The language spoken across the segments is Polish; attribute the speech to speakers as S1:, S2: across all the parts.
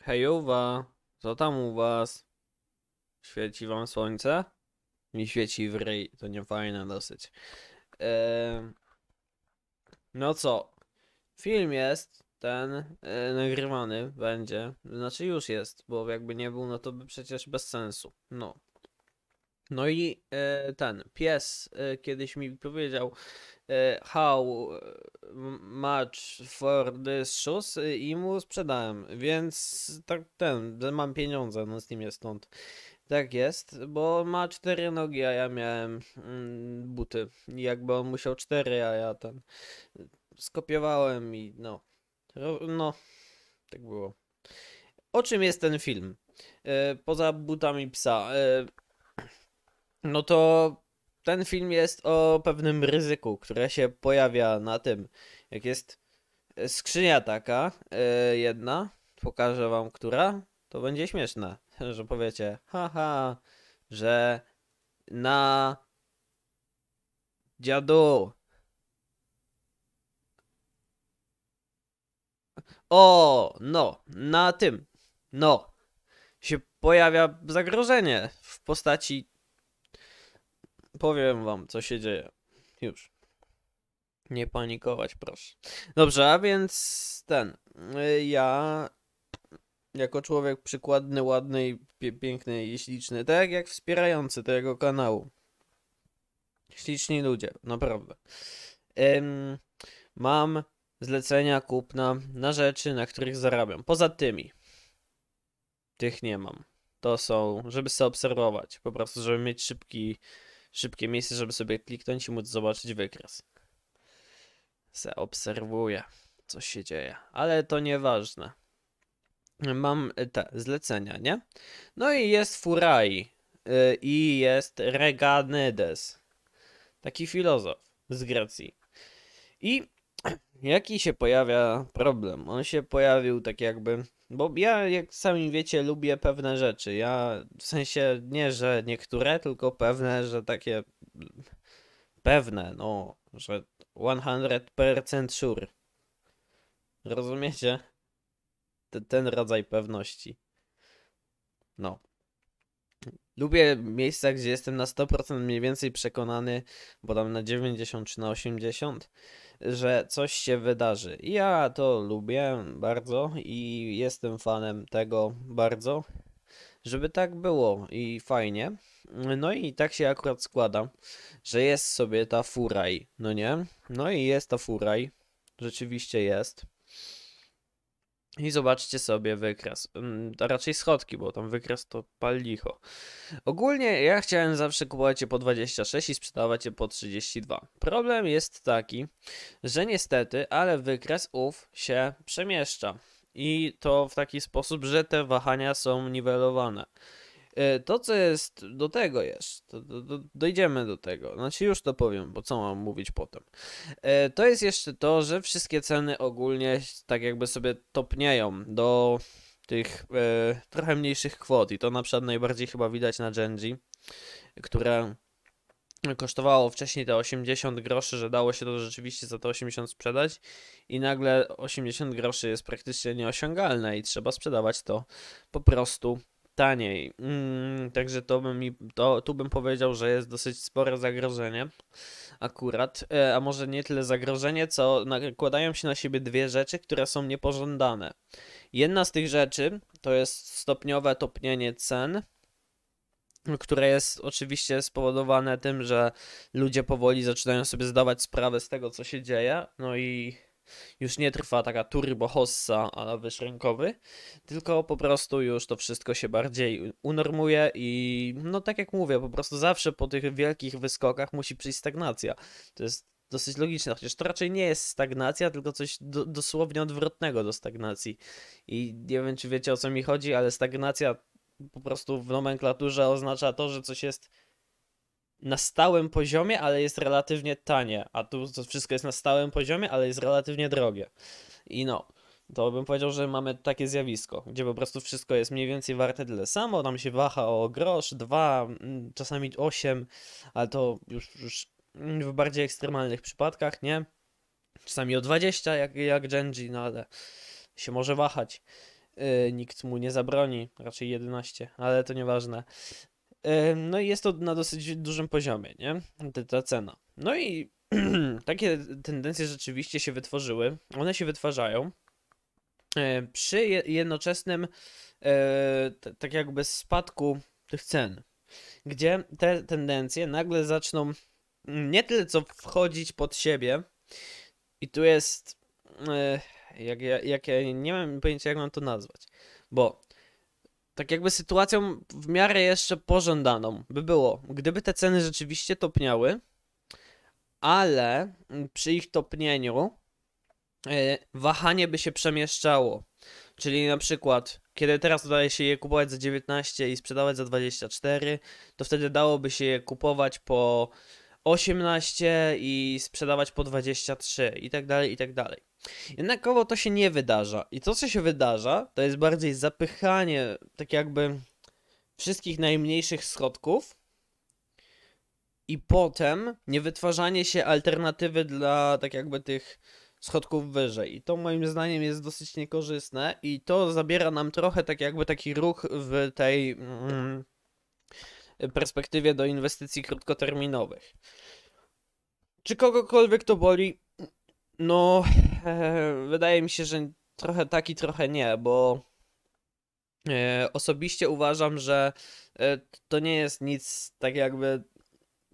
S1: Hejowa, co tam u was? Świeci wam słońce? Mi świeci w ryj, to nie fajne dosyć. no co? Film jest ten e, nagrywany, będzie. Znaczy już jest, bo jakby nie był, no to by przecież bez sensu. No. No i e, ten pies e, kiedyś mi powiedział e, how much for this shoes i mu sprzedałem, więc tak ten, mam pieniądze, no z nim jest stąd. Tak jest, bo ma cztery nogi, a ja miałem mm, buty. I jakby on musiał cztery, a ja ten skopiowałem i no. No, tak było. O czym jest ten film? Poza butami psa no to ten film jest o pewnym ryzyku, które się pojawia na tym, jak jest skrzynia taka, e, jedna, pokażę wam która, to będzie śmieszne, że powiecie, haha, że na dziadu. O, no, na tym, no, się pojawia zagrożenie w postaci powiem wam, co się dzieje. Już. Nie panikować, proszę. Dobrze, a więc ten. Y, ja, jako człowiek przykładny, ładny, piękny i śliczny, tak jak wspierający tego kanału. Śliczni ludzie, naprawdę. Ym, mam zlecenia kupna na rzeczy, na których zarabiam. Poza tymi. Tych nie mam. To są, żeby sobie obserwować. Po prostu, żeby mieć szybki szybkie miejsce, żeby sobie kliknąć i móc zobaczyć wykres. Se obserwuję, co się dzieje, ale to nieważne. Mam e, te zlecenia, nie? No i jest Furai e, i jest Reganides, taki filozof z Grecji. I jaki się pojawia problem? On się pojawił tak jakby, bo ja jak sami wiecie lubię pewne rzeczy, ja w sensie nie, że niektóre, tylko pewne, że takie pewne, no, że 100% sure. Rozumiecie? T ten rodzaj pewności. No. Lubię miejsca, gdzie jestem na 100% mniej więcej przekonany, bo tam na 90 czy na 80, że coś się wydarzy. Ja to lubię bardzo i jestem fanem tego bardzo, żeby tak było i fajnie. No i tak się akurat składa, że jest sobie ta furaj, no nie? No i jest ta furaj, rzeczywiście jest. I zobaczcie sobie wykres, a mm, raczej schodki, bo tam wykres to pal licho. Ogólnie ja chciałem zawsze kupować je po 26 i sprzedawać je po 32. Problem jest taki, że niestety, ale wykres ów się przemieszcza. I to w taki sposób, że te wahania są niwelowane. E, to, co jest do tego jest, to, do, do, dojdziemy do tego, znaczy już to powiem, bo co mam mówić potem. E, to jest jeszcze to, że wszystkie ceny ogólnie tak jakby sobie topnieją do tych e, trochę mniejszych kwot i to na przykład najbardziej chyba widać na Genji, która kosztowało wcześniej te 80 groszy, że dało się to rzeczywiście za te 80 sprzedać i nagle 80 groszy jest praktycznie nieosiągalne i trzeba sprzedawać to po prostu taniej. Mm, także to bym mi, to, tu bym powiedział, że jest dosyć spore zagrożenie. Akurat, e, a może nie tyle zagrożenie, co nakładają się na siebie dwie rzeczy, które są niepożądane. Jedna z tych rzeczy to jest stopniowe topnienie cen, które jest oczywiście spowodowane tym, że ludzie powoli zaczynają sobie zdawać sprawę z tego, co się dzieje. No i już nie trwa taka turbo hossa, a wyż rękowy, tylko po prostu już to wszystko się bardziej unormuje i no tak jak mówię, po prostu zawsze po tych wielkich wyskokach musi przyjść stagnacja. To jest dosyć logiczne, chociaż to raczej nie jest stagnacja, tylko coś do, dosłownie odwrotnego do stagnacji. I nie wiem, czy wiecie o co mi chodzi, ale stagnacja po prostu w nomenklaturze oznacza to, że coś jest na stałym poziomie, ale jest relatywnie tanie, a tu to wszystko jest na stałym poziomie, ale jest relatywnie drogie. I no, to bym powiedział, że mamy takie zjawisko, gdzie po prostu wszystko jest mniej więcej warte tyle samo, tam się waha o grosz, dwa, mm, czasami osiem, ale to już, już w bardziej ekstremalnych przypadkach, nie? Czasami o 20, jak, jak Genji, no ale się może wahać. Yy, nikt mu nie zabroni, raczej 11, ale to nieważne. E, no i jest to na dosyć dużym poziomie, nie? Ta cena. No i takie tendencje rzeczywiście się wytworzyły. One się wytwarzają e, przy jednoczesnym e, tak jakby spadku tych cen, gdzie te tendencje nagle zaczną nie tyle co wchodzić pod siebie i tu jest jak ja, jak ja nie mam pojęcia jak mam to nazwać, bo tak jakby sytuacją w miarę jeszcze pożądaną by było, gdyby te ceny rzeczywiście topniały, ale przy ich topnieniu e, wahanie by się przemieszczało. Czyli na przykład, kiedy teraz udaje się je kupować za 19 i sprzedawać za 24, to wtedy dałoby się je kupować po 18 i sprzedawać po 23 i tak dalej, i tak dalej. Jednakowo to się nie wydarza. I to, co się wydarza, to jest bardziej zapychanie, tak jakby wszystkich najmniejszych schodków i potem niewytwarzanie się alternatywy dla tak jakby tych schodków wyżej. I to moim zdaniem jest dosyć niekorzystne i to zabiera nam trochę tak jakby taki ruch w tej... Mm, perspektywie do inwestycji krótkoterminowych. Czy kogokolwiek to boli? No, e, wydaje mi się, że trochę tak i trochę nie, bo e, osobiście uważam, że e, to nie jest nic tak jakby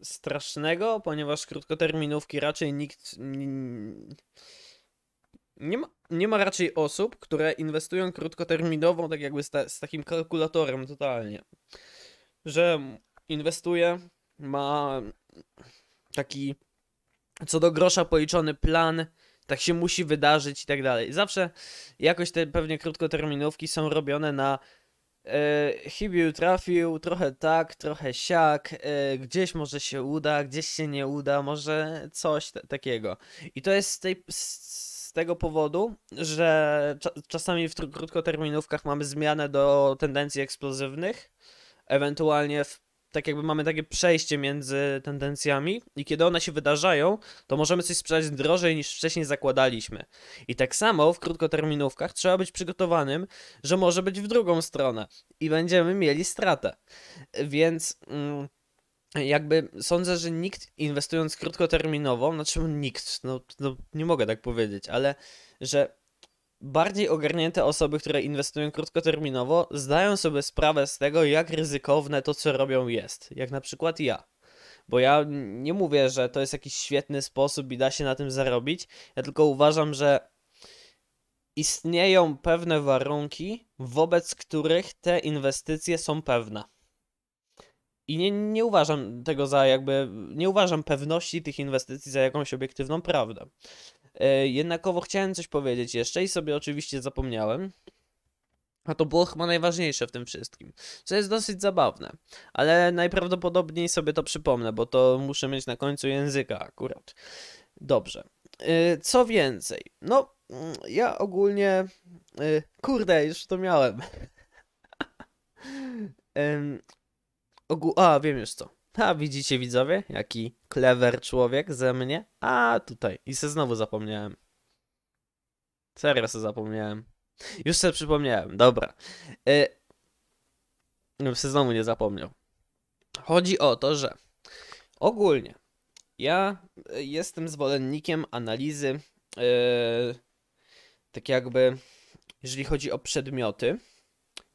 S1: strasznego, ponieważ krótkoterminówki raczej nikt. Nie ma, nie ma raczej osób, które inwestują krótkoterminowo, tak jakby z, ta, z takim kalkulatorem totalnie że inwestuje, ma taki co do grosza policzony plan, tak się musi wydarzyć i tak dalej. Zawsze jakoś te pewnie krótkoterminówki są robione na e, Hibiu trafił, trochę tak, trochę siak, e, gdzieś może się uda, gdzieś się nie uda, może coś takiego. I to jest z, tej, z tego powodu, że czasami w krótkoterminówkach mamy zmianę do tendencji eksplozywnych, ewentualnie w, tak jakby mamy takie przejście między tendencjami i kiedy one się wydarzają, to możemy coś sprzedać drożej niż wcześniej zakładaliśmy. I tak samo w krótkoterminówkach trzeba być przygotowanym, że może być w drugą stronę i będziemy mieli stratę. Więc... Mm, jakby sądzę, że nikt inwestując krótkoterminowo, znaczy no, nikt, no, no nie mogę tak powiedzieć, ale że bardziej ogarnięte osoby, które inwestują krótkoterminowo, zdają sobie sprawę z tego, jak ryzykowne to, co robią, jest. Jak na przykład ja. Bo ja nie mówię, że to jest jakiś świetny sposób i da się na tym zarobić. Ja tylko uważam, że istnieją pewne warunki, wobec których te inwestycje są pewne. I nie, nie uważam tego za jakby, nie uważam pewności tych inwestycji za jakąś obiektywną prawdę. E, jednakowo chciałem coś powiedzieć jeszcze i sobie oczywiście zapomniałem. A to było chyba najważniejsze w tym wszystkim, co jest dosyć zabawne, ale najprawdopodobniej sobie to przypomnę, bo to muszę mieć na końcu języka akurat. Dobrze. E, co więcej, no mm, ja ogólnie. E, kurde, już to miałem. A, wiem już co. A widzicie widzowie, jaki clever człowiek ze mnie. A tutaj. I se znowu zapomniałem. Serio se zapomniałem. Już sobie przypomniałem, dobra. Yy, bym się znowu nie zapomniał. Chodzi o to, że ogólnie ja y, jestem zwolennikiem analizy yy, tak jakby, jeżeli chodzi o przedmioty,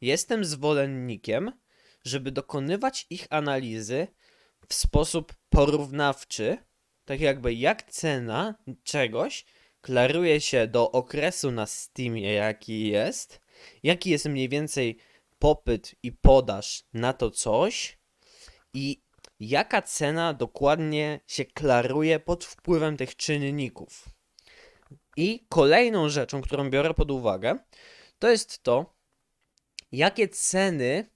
S1: jestem zwolennikiem, żeby dokonywać ich analizy w sposób porównawczy, tak jakby jak cena czegoś klaruje się do okresu na Steamie, jaki jest, jaki jest mniej więcej popyt i podaż na to coś i jaka cena dokładnie się klaruje pod wpływem tych czynników. I kolejną rzeczą, którą biorę pod uwagę, to jest to, jakie ceny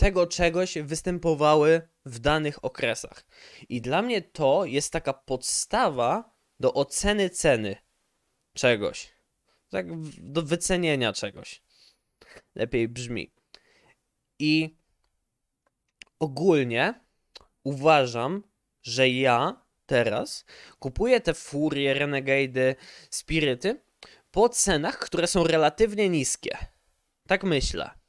S1: tego czegoś występowały w danych okresach. I dla mnie to jest taka podstawa do oceny ceny czegoś. Tak, do wycenienia czegoś. Lepiej brzmi. I ogólnie uważam, że ja teraz kupuję te furie, renegady, spiryty po cenach, które są relatywnie niskie. Tak myślę.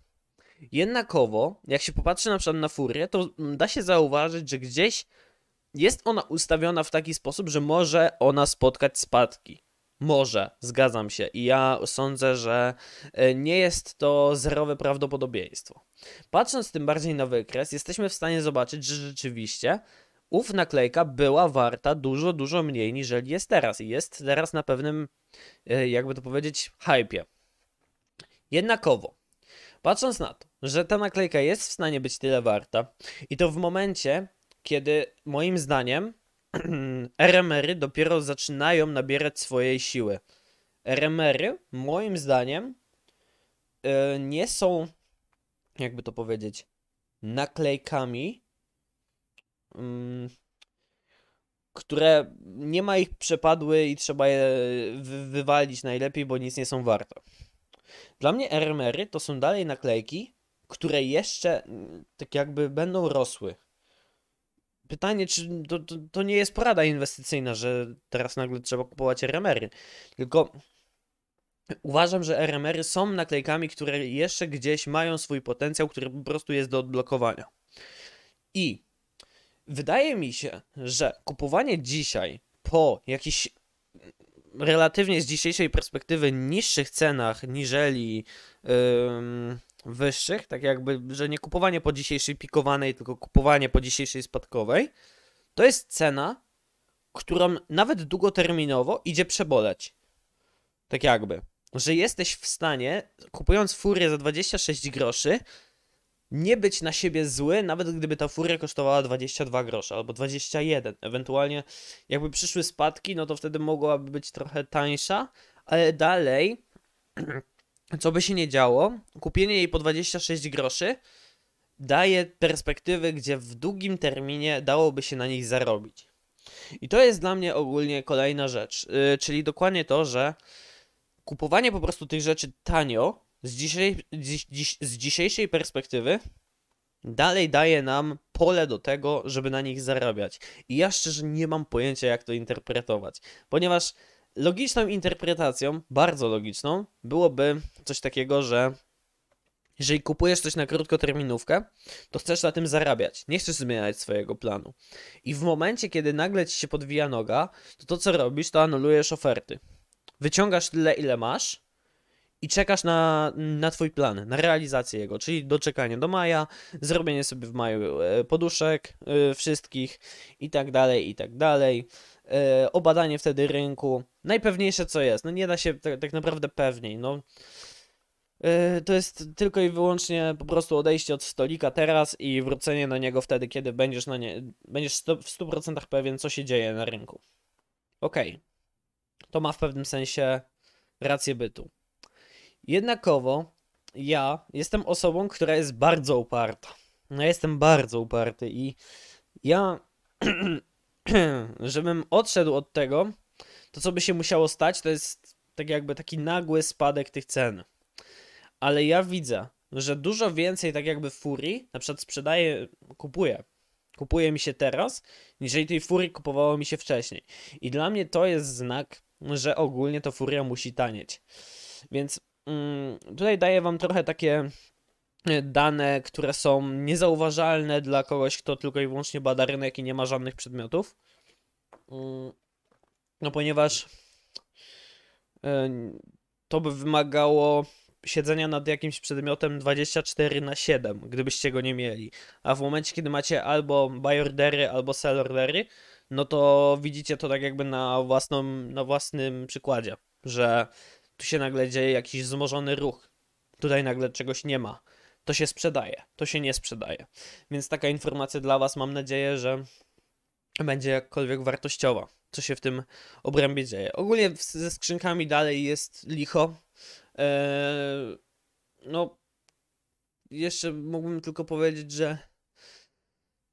S1: Jednakowo, jak się popatrzy na przykład na furię, to da się zauważyć, że gdzieś jest ona ustawiona w taki sposób, że może ona spotkać spadki. Może, zgadzam się. I ja sądzę, że e, nie jest to zerowe prawdopodobieństwo. Patrząc tym bardziej na wykres, jesteśmy w stanie zobaczyć, że rzeczywiście ów naklejka była warta dużo, dużo mniej niż jest teraz. I jest teraz na pewnym, e, jakby to powiedzieć, hypie. Jednakowo, patrząc na to, że ta naklejka jest w stanie być tyle warta i to w momencie, kiedy moim zdaniem RMR-y dopiero zaczynają nabierać swojej siły. RMR-y moim zdaniem yy, nie są, jakby to powiedzieć, naklejkami, yy, które nie ma ich przepadły i trzeba je wy wywalić najlepiej, bo nic nie są warte. Dla mnie RMR-y to są dalej naklejki, które jeszcze mm, tak jakby będą rosły. Pytanie, czy to, to, to nie jest porada inwestycyjna, że teraz nagle trzeba kupować RMR-y. Tylko uważam, że RMR-y są naklejkami, które jeszcze gdzieś mają swój potencjał, który po prostu jest do odblokowania. I wydaje mi się, że kupowanie dzisiaj po jakichś mm, relatywnie z dzisiejszej perspektywy niższych cenach niżeli. Yy, wyższych, tak jakby, że nie kupowanie po dzisiejszej pikowanej, tylko kupowanie po dzisiejszej spadkowej, to jest cena, którą nawet długoterminowo idzie przeboleć. Tak jakby, że jesteś w stanie, kupując furię za 26 groszy, nie być na siebie zły, nawet gdyby ta furia kosztowała 22 grosze albo 21. Ewentualnie, jakby przyszły spadki, no to wtedy mogłaby być trochę tańsza, ale dalej co by się nie działo, kupienie jej po 26 groszy daje perspektywy, gdzie w długim terminie dałoby się na nich zarobić. I to jest dla mnie ogólnie kolejna rzecz, yy, czyli dokładnie to, że kupowanie po prostu tych rzeczy tanio z, dzisiej, dziś, dziś, z dzisiejszej perspektywy dalej daje nam pole do tego, żeby na nich zarabiać. I ja szczerze nie mam pojęcia, jak to interpretować, ponieważ Logiczną interpretacją, bardzo logiczną, byłoby coś takiego, że jeżeli kupujesz coś na krótkoterminówkę, to chcesz na tym zarabiać, nie chcesz zmieniać swojego planu. I w momencie, kiedy nagle ci się podwija noga, to to co robisz, to anulujesz oferty. Wyciągasz tyle, ile masz i czekasz na, na twój plan, na realizację jego, czyli doczekanie do maja, zrobienie sobie w maju e, poduszek e, wszystkich i tak dalej, i tak dalej e, obadanie wtedy rynku. Najpewniejsze co jest, no nie da się tak, tak naprawdę pewniej, no. E, to jest tylko i wyłącznie po prostu odejście od stolika teraz i wrócenie na niego wtedy, kiedy będziesz, na nie, będziesz w 100% pewien, co się dzieje na rynku. Okej, okay. to ma w pewnym sensie rację bytu. Jednakowo ja jestem osobą, która jest bardzo uparta. Ja jestem bardzo uparty i ja żebym odszedł od tego, to co by się musiało stać, to jest tak jakby taki nagły spadek tych cen. Ale ja widzę, że dużo więcej tak jakby furii, na przykład sprzedaję, kupuję, kupuje mi się teraz, niż tej furii kupowało mi się wcześniej. I dla mnie to jest znak, że ogólnie to furia musi tanieć. Więc mm, tutaj daję wam trochę takie dane, które są niezauważalne dla kogoś, kto tylko i wyłącznie bada rynek i nie ma żadnych przedmiotów. Mm, no ponieważ e, to by wymagało siedzenia nad jakimś przedmiotem 24 na 7, gdybyście go nie mieli. A w momencie, kiedy macie albo buy ordery, albo sell ordery, no to widzicie to tak jakby na, własną, na własnym przykładzie, że tu się nagle dzieje jakiś wzmożony ruch. Tutaj nagle czegoś nie ma to się sprzedaje, to się nie sprzedaje. Więc taka informacja dla Was, mam nadzieję, że będzie jakkolwiek wartościowa, co się w tym obrębie dzieje. Ogólnie ze skrzynkami dalej jest licho. Eee, no, jeszcze mógłbym tylko powiedzieć, że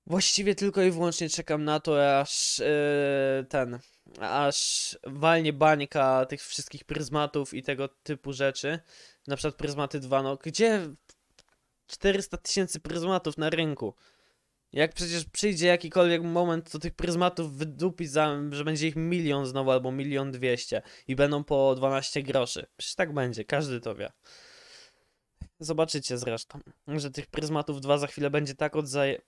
S1: właściwie tylko i wyłącznie czekam na to, aż eee, ten, aż walnie bańka tych wszystkich pryzmatów i tego typu rzeczy. Na przykład pryzmaty 2, no gdzie 400 tysięcy pryzmatów na rynku. Jak przecież przyjdzie jakikolwiek moment, to tych pryzmatów wydupi za, że będzie ich milion znowu albo milion dwieście i będą po 12 groszy. Przecież tak będzie, każdy to wie. Zobaczycie zresztą, że tych pryzmatów dwa za chwilę będzie tak odzaje...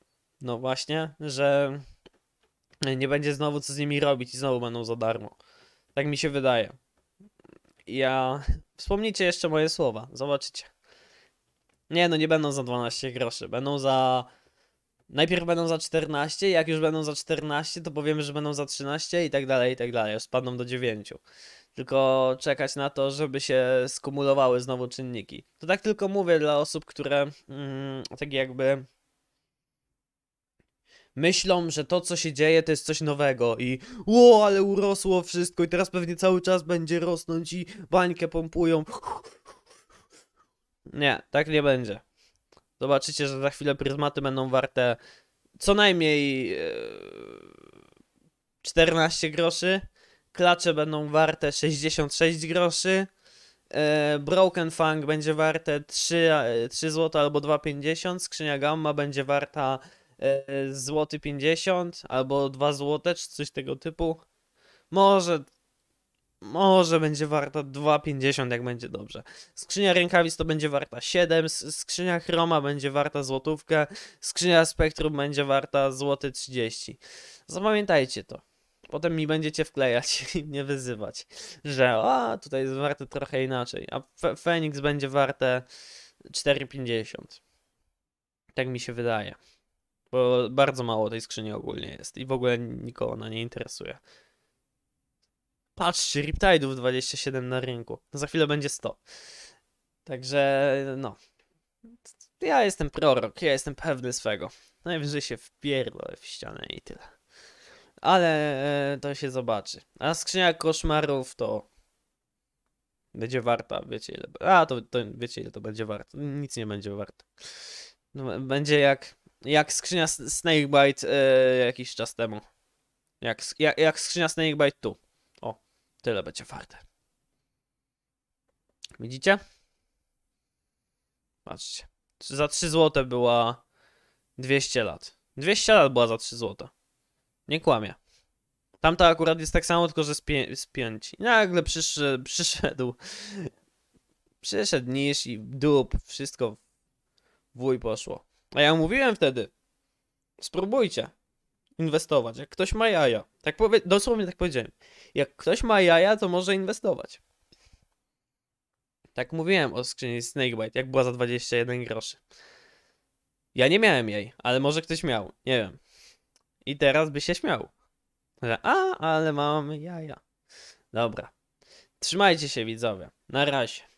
S1: No właśnie, że nie będzie znowu co z nimi robić i znowu będą za darmo. Tak mi się wydaje. Ja... Wspomnijcie jeszcze moje słowa, zobaczycie. Nie, no nie będą za 12 groszy, będą za... Najpierw będą za 14, jak już będą za 14, to powiemy, że będą za 13 i tak dalej, i tak dalej, aż spadną do 9. Tylko czekać na to, żeby się skumulowały znowu czynniki. To tak tylko mówię dla osób, które mm, tak jakby myślą, że to, co się dzieje, to jest coś nowego i ło, ale urosło wszystko i teraz pewnie cały czas będzie rosnąć i bańkę pompują. Nie, tak nie będzie. Zobaczycie, że za chwilę pryzmaty będą warte co najmniej 14 e, groszy, klacze będą warte 66 groszy, e, Broken Fang będzie warte 3, 3 zł albo 2,50, skrzynia Gamma będzie warta e, złoty 50 albo 2 złote, czy coś tego typu. Może może będzie warta 2,50 jak będzie dobrze. Skrzynia rękawic to będzie warta 7, skrzynia chroma będzie warta złotówkę, skrzynia spektrum będzie warta złoty 30. Zapamiętajcie to. Potem mi będziecie wklejać i mnie wyzywać, że a tutaj jest warte trochę inaczej, a Fe Feniks będzie warte 4,50. Tak mi się wydaje. Bo bardzo mało tej skrzyni ogólnie jest i w ogóle nikogo ona nie interesuje. Patrzcie, Riptide'ów 27 na rynku. No za chwilę będzie 100. Także, no. Ja jestem prorok, ja jestem pewny swego. Najwyżej się wpierdolę w ścianę i tyle. Ale e, to się zobaczy. A skrzynia koszmarów to będzie warta, wiecie ile. A to, to wiecie ile to będzie warto. Nic nie będzie warte. No, będzie jak, jak skrzynia Snakebite yy, jakiś czas temu. Jak, jak, jak skrzynia Snakebite tu. Tyle będzie warte. Widzicie? Patrzcie. Za 3 zł była 200 lat. 200 lat była za 3 zł. Nie kłamie. Tamta akurat jest tak samo, tylko że spię spięci. Nagle przysz przyszedł. Przyszedł niż i dup. Wszystko wuj poszło. A ja mówiłem wtedy. Spróbujcie inwestować. Jak ktoś ma jaja, tak powie- dosłownie tak powiedziałem. Jak ktoś ma jaja, to może inwestować. Tak mówiłem o skrzyni Snakebite, jak była za 21 groszy. Ja nie miałem jej, ale może ktoś miał, nie wiem. I teraz by się śmiał. Że a, ale mam jaja. Dobra. Trzymajcie się widzowie. Na razie.